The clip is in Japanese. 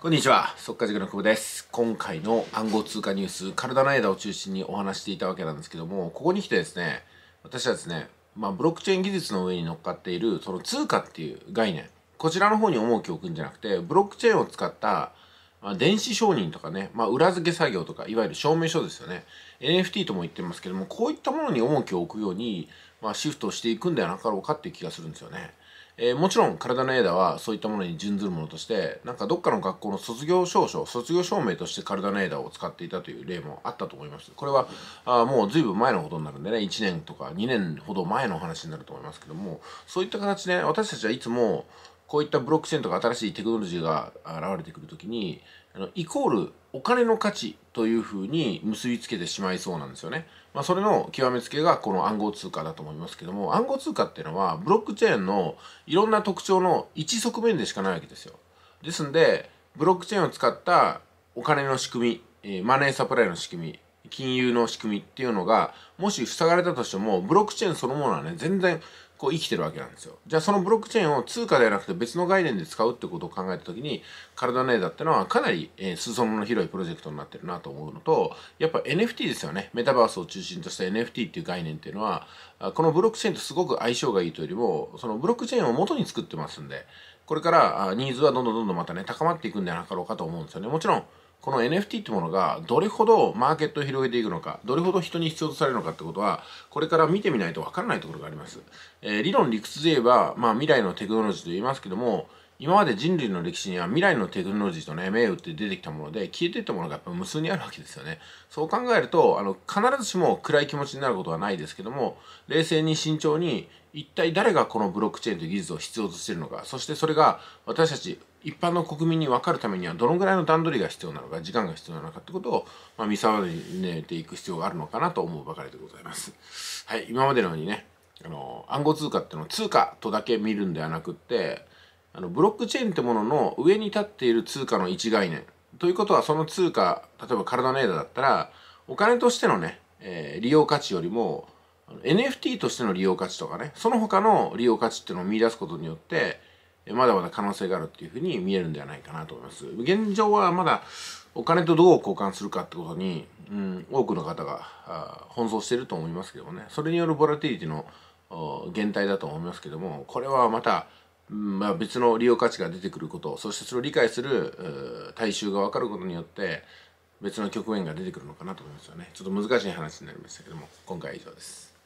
こんにちは、速稼塾の久保です。今回の暗号通貨ニュース、カルダナエダを中心にお話していたわけなんですけども、ここに来てですね、私はですね、まあ、ブロックチェーン技術の上に乗っかっている、その通貨っていう概念、こちらの方に重きを置くんじゃなくて、ブロックチェーンを使った、まあ、電子承認とかね、まあ、裏付け作業とか、いわゆる証明書ですよね。NFT とも言ってますけども、こういったものに重きを置くように、まあ、シフトしていくんではなかろうかっていう気がするんですよね。えー、もちろん体のエダはそういったものに準ずるものとしてなんかどっかの学校の卒業証書卒業証明として体のエダを使っていたという例もあったと思いますこれはあもう随分前のことになるんでね1年とか2年ほど前の話になると思いますけどもそういった形で、ね、私たちはいつもこういったブロックチェーンとか新しいテクノロジーが現れてくるときにあのイコールお金の価値というふうに結びつけてしまいそうなんですよね。まあ、それの極めつけがこの暗号通貨だと思いますけども暗号通貨っていうのはブロックチェーンのいろんな特徴の一側面でしかないわけですよ。ですんでブロックチェーンを使ったお金の仕組みマネーサプライの仕組み金融の仕組みっていうのが、もし塞がれたとしても、ブロックチェーンそのものはね、全然、こう生きてるわけなんですよ。じゃあそのブロックチェーンを通貨ではなくて別の概念で使うってことを考えた時にカルダネーダってのはかなり、えー、裾野の広いプロジェクトになってるなと思うのとやっぱ NFT ですよね。メタバースを中心とした NFT っていう概念っていうのはこのブロックチェーンとすごく相性がいいというよりもそのブロックチェーンを元に作ってますんでこれからニーズはどんどんどんどんまたね高まっていくんではなかろうかと思うんですよね。もちろんこの NFT ってものがどれほどマーケットを広げていくのかどれほど人に必要とされるのかってことはこれから見てみないとわからないところがあります、えー、理論理屈で言えば、まあ、未来のテクノロジーと言いますけども今まで人類の歴史には未来のテクノロジーとね、名誉って出てきたもので、消えていったものがやっぱ無数にあるわけですよね。そう考えると、あの、必ずしも暗い気持ちになることはないですけども、冷静に慎重に、一体誰がこのブロックチェーンという技術を必要としているのか、そしてそれが私たち一般の国民に分かるためにはどのぐらいの段取りが必要なのか時間が必要なのかってことを、まあ、見定めていく必要があるのかなと思うばかりでございます。はい、今までのようにねあの暗号通貨っていうの通貨とだけ見るんではなくってあのブロックチェーンってものの上に立っている通貨の一概念ということはその通貨例えばカルダネーダだったらお金としてのね、えー、利用価値よりも NFT としての利用価値とかねその他の利用価値っていうのを見出すことによってまだまだ可能性があるっていうふうに見えるんではないかなと思います。現状はまだお金とどう交換するかってことに、うん、多くの方が奔走してると思いますけどもね、それによるボラティリティの減退だと思いますけども、これはまた、まあ、別の利用価値が出てくること、そしてそれを理解する大衆が分かることによって、別の局面が出てくるのかなと思いますよね。ちょっと難しい話になりましたけども、今回は以上です。